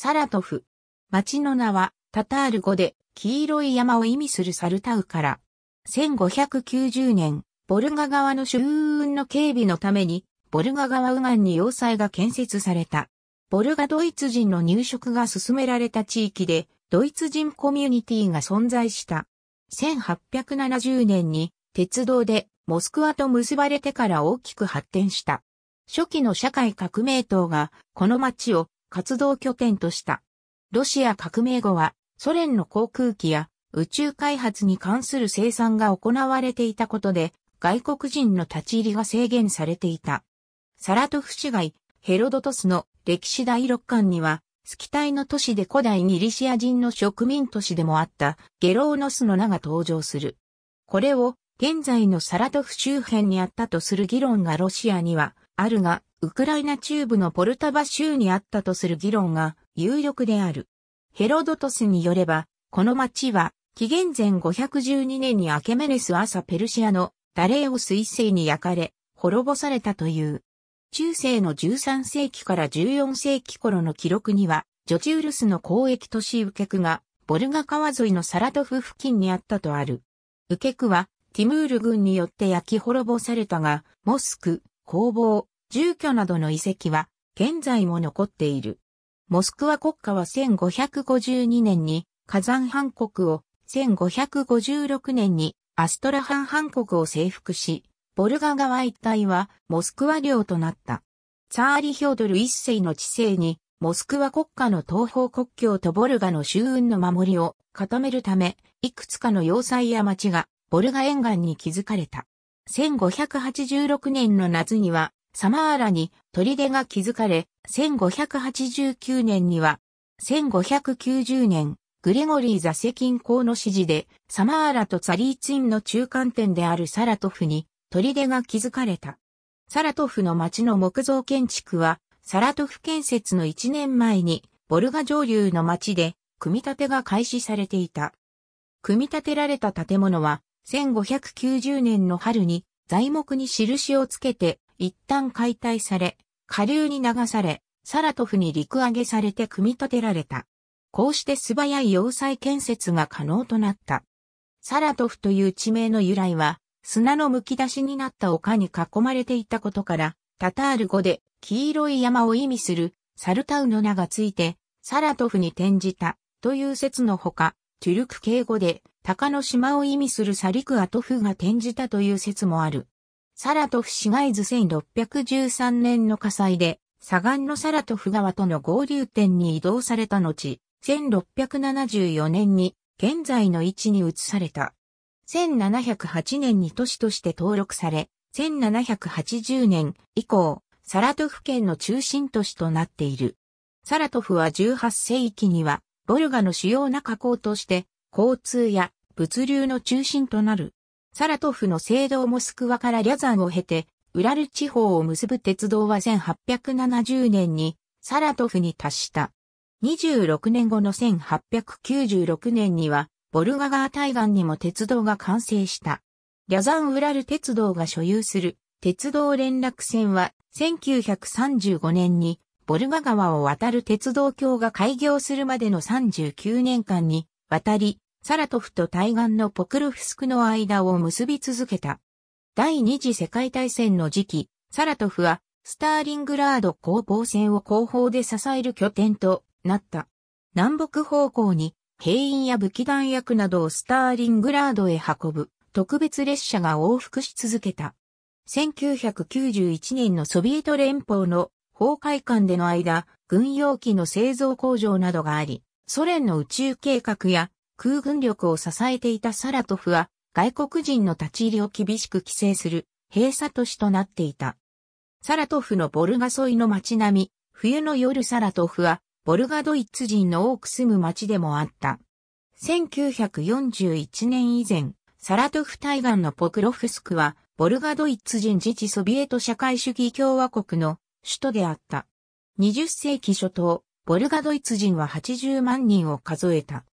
サラトフ。町の名は、タタール語で、黄色い山を意味するサルタウから、1590年、ボルガ川の周運の警備のために、ボルガ川右岸に要塞が建設された。ボルガドイツ人の入植が進められた地域で、ドイツ人コミュニティが存在した。1870年に鉄道でモスクワと結ばれてから大きく発展した。初期の社会革命党がこの町を活動拠点とした。ロシア革命後は、ソ連の航空機や宇宙開発に関する生産が行われていたことで、外国人の立ち入りが制限されていた。サラトフ市街、ヘロドトスの歴史第六巻には、スキタイの都市で古代ギリシア人の植民都市でもあったゲローノスの名が登場する。これを現在のサラトフ周辺にあったとする議論がロシアにはあるが、ウクライナ中部のポルタバ州にあったとする議論が有力である。ヘロドトスによれば、この町は、紀元前512年にアケメネス朝ペルシアのダレーオス一世に焼かれ、滅ぼされたという。中世の13世紀から14世紀頃の記録には、ジョチウルスの交易都市ウケクが、ボルガ川沿いのサラトフ付近にあったとある。ウケクは、ティムール軍によって焼き滅ぼされたが、モスク、工房、住居などの遺跡は現在も残っている。モスクワ国家は1552年に火山藩国を、1556年にアストラハン藩国を征服し、ボルガ川一帯はモスクワ領となった。ツァーリ・ヒョードル一世の治世に、モスクワ国家の東方国境とボルガの周運の守りを固めるため、いくつかの要塞や町がボルガ沿岸に築かれた。1586年の夏にはサマーラに砦が築かれ、1589年には、1590年、グレゴリー座席公の指示で、サマーラとツァリーツインの中間点であるサラトフに砦が築かれた。サラトフの町の木造建築は、サラトフ建設の1年前に、ボルガ上流の町で、組み立てが開始されていた。組み立てられた建物は、1590年の春に材木に印をつけて一旦解体され、下流に流され、サラトフに陸揚げされて組み立てられた。こうして素早い要塞建設が可能となった。サラトフという地名の由来は、砂の剥き出しになった丘に囲まれていたことから、タタール語で黄色い山を意味するサルタウの名がついて、サラトフに転じたという説のほか、トゥルク系語で鷹の島を意味するサリクアトフが転じたという説もある。サラトフ市街図1613年の火災で、左岸のサラトフ川との合流点に移動された後、1674年に現在の位置に移された。1708年に都市として登録され、1780年以降、サラトフ県の中心都市となっている。サラトフは18世紀には、ボルガの主要な河口として、交通や物流の中心となる。サラトフの聖堂モスクワからリャザンを経て、ウラル地方を結ぶ鉄道は1870年にサラトフに達した。26年後の1896年には、ボルガ川対岸にも鉄道が完成した。リャザン・ウラル鉄道が所有する鉄道連絡線は1935年にボルガ川を渡る鉄道橋が開業するまでの39年間に渡りサラトフと対岸のポクルフスクの間を結び続けた。第二次世界大戦の時期、サラトフはスターリングラード攻防戦を後方で支える拠点となった。南北方向に兵員や武器弾薬などをスターリングラードへ運ぶ特別列車が往復し続けた。1991年のソビエト連邦の崩壊間での間、軍用機の製造工場などがあり、ソ連の宇宙計画や空軍力を支えていたサラトフは、外国人の立ち入りを厳しく規制する閉鎖都市となっていた。サラトフのボルガ沿いの街並み、冬の夜サラトフは、ボルガドイツ人の多く住む街でもあった。1941年以前、サラトフ対岸のポクロフスクは、ボルガドイツ人自治ソビエト社会主義共和国の首都であった。20世紀初頭、ボルガドイツ人は80万人を数えた。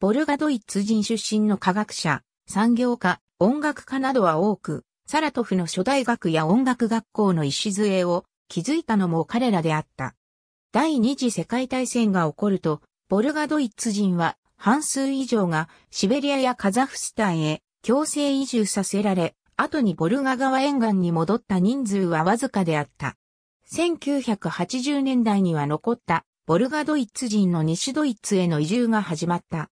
ボルガドイツ人出身の科学者、産業家、音楽家などは多く、サラトフの初大学や音楽学校の礎を築いたのも彼らであった。第二次世界大戦が起こると、ボルガドイツ人は半数以上がシベリアやカザフスタンへ強制移住させられ、後にボルガ川沿岸に戻った人数はわずかであった。1980年代には残ったボルガドイツ人の西ドイツへの移住が始まった。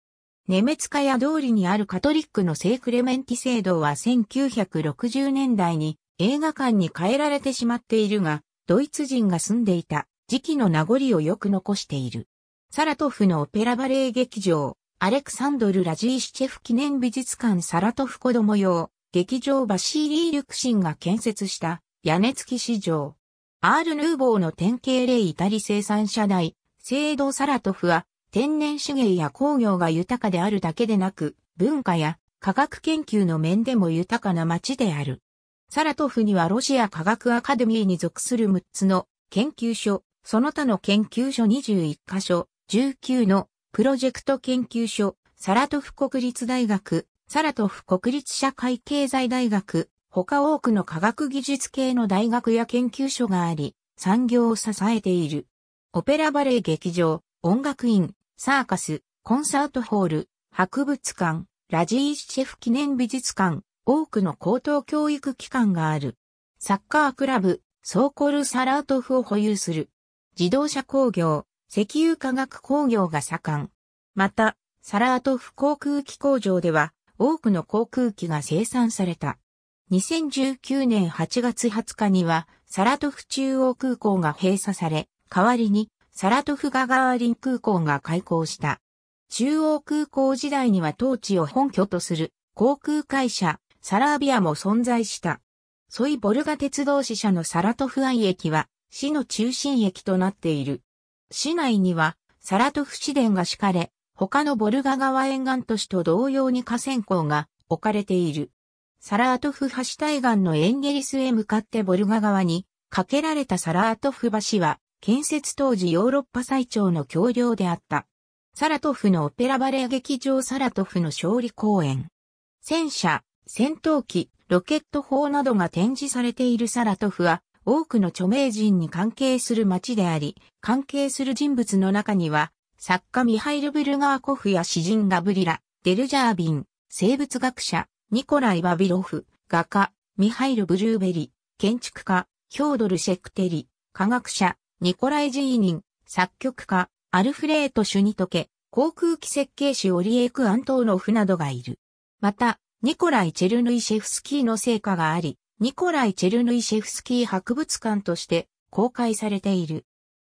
ネメツカヤ通りにあるカトリックの聖クレメンティ聖堂は1960年代に映画館に変えられてしまっているが、ドイツ人が住んでいた時期の名残をよく残している。サラトフのオペラバレエ劇場、アレクサンドル・ラジーシチェフ記念美術館サラトフ子供用、劇場バシーリー・リュクシンが建設した屋根付き市場。アール・ヌーボーの典型例イタリ生産者内聖堂サラトフは天然資源や工業が豊かであるだけでなく、文化や科学研究の面でも豊かな町である。サラトフにはロシア科学アカデミーに属する6つの研究所、その他の研究所21カ所、19のプロジェクト研究所、サラトフ国立大学、サラトフ国立社会経済大学、他多くの科学技術系の大学や研究所があり、産業を支えている。オペラバレー劇場、音楽院、サーカス、コンサートホール、博物館、ラジーシェフ記念美術館、多くの高等教育機関がある。サッカークラブ、ソーコルサラートフを保有する。自動車工業、石油化学工業が盛ん。また、サラートフ航空機工場では、多くの航空機が生産された。2019年8月20日には、サラトフ中央空港が閉鎖され、代わりにサラトフガガーリン空港が開港した。中央空港時代には当地を本拠とする航空会社サラービアも存在した。ソイボルガ鉄道支社のサラトフアイ駅は市の中心駅となっている。市内にはサラトフ市電が敷かれ、他のボルガ川沿岸都市と同様に河川港が置かれている。サラートフ橋対岸のエンゲリスへ向かってボルガ川に架けられたサラートフ橋は建設当時ヨーロッパ最長の橋梁であった。サラトフのオペラバレー劇場サラトフの勝利公演。戦車、戦闘機、ロケット砲などが展示されているサラトフは、多くの著名人に関係する街であり、関係する人物の中には、作家ミハイル・ブルガーコフや詩人ガブリラ、デルジャービン、生物学者、ニコライ・バビロフ、画家、ミハイル・ブルーベリ、建築家、ヒョードル・シェクテリ、科学者、ニコライ・ジーニン、作曲家、アルフレート・シュニトケ、航空機設計士オリエク・アントーノフなどがいる。また、ニコライ・チェルヌイシェフスキーの成果があり、ニコライ・チェルヌイシェフスキー博物館として公開されている。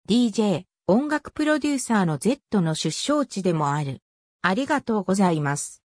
DJ、音楽プロデューサーの Z の出生地でもある。ありがとうございます。